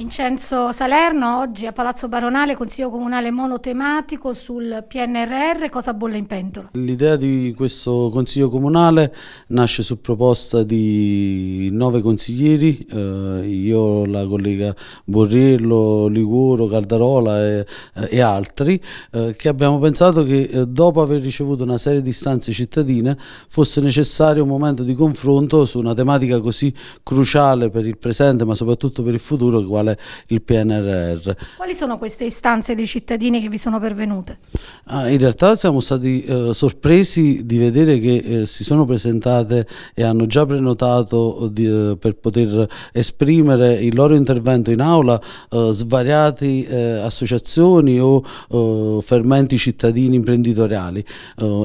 Vincenzo Salerno, oggi a Palazzo Baronale, Consiglio Comunale monotematico sul PNRR, cosa bolle in pentola? L'idea di questo Consiglio Comunale nasce su proposta di nove consiglieri, eh, io, la collega Borriello, Liguro, Caldarola e, e altri, eh, che abbiamo pensato che eh, dopo aver ricevuto una serie di istanze cittadine fosse necessario un momento di confronto su una tematica così cruciale per il presente ma soprattutto per il futuro quale il PNRR. Quali sono queste istanze dei cittadini che vi sono pervenute? Ah, in realtà siamo stati eh, sorpresi di vedere che eh, si sono presentate e hanno già prenotato eh, di, eh, per poter esprimere il loro intervento in aula eh, svariate eh, associazioni o fermenti cittadini imprenditoriali.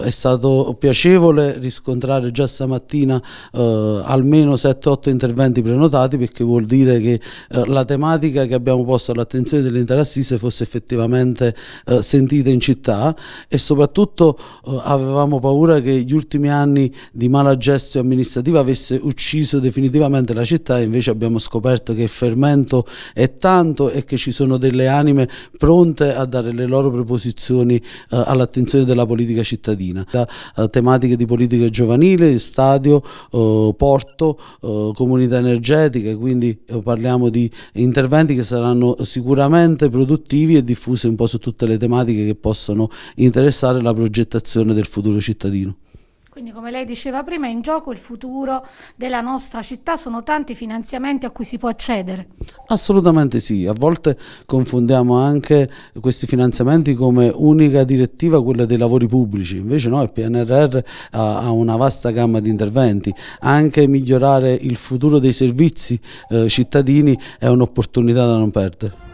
è stato piacevole riscontrare già stamattina almeno 7-8 interventi prenotati perché vuol dire che la tematica tematica che abbiamo posto all'attenzione dell'interassise fosse effettivamente eh, sentita in città e soprattutto eh, avevamo paura che gli ultimi anni di mala gestione amministrativa avesse ucciso definitivamente la città e invece abbiamo scoperto che il fermento è tanto e che ci sono delle anime pronte a dare le loro proposizioni eh, all'attenzione della politica cittadina. Da, eh, tematiche di politica giovanile, stadio, eh, porto, eh, comunità energetiche, quindi parliamo di interventi interventi che saranno sicuramente produttivi e diffusi un po' su tutte le tematiche che possono interessare la progettazione del futuro cittadino. Quindi come lei diceva prima, è in gioco il futuro della nostra città, sono tanti i finanziamenti a cui si può accedere. Assolutamente sì, a volte confondiamo anche questi finanziamenti come unica direttiva quella dei lavori pubblici, invece no, il PNRR ha, una vasta gamma di interventi, anche migliorare il futuro dei servizi eh, cittadini è un'opportunità da non perdere.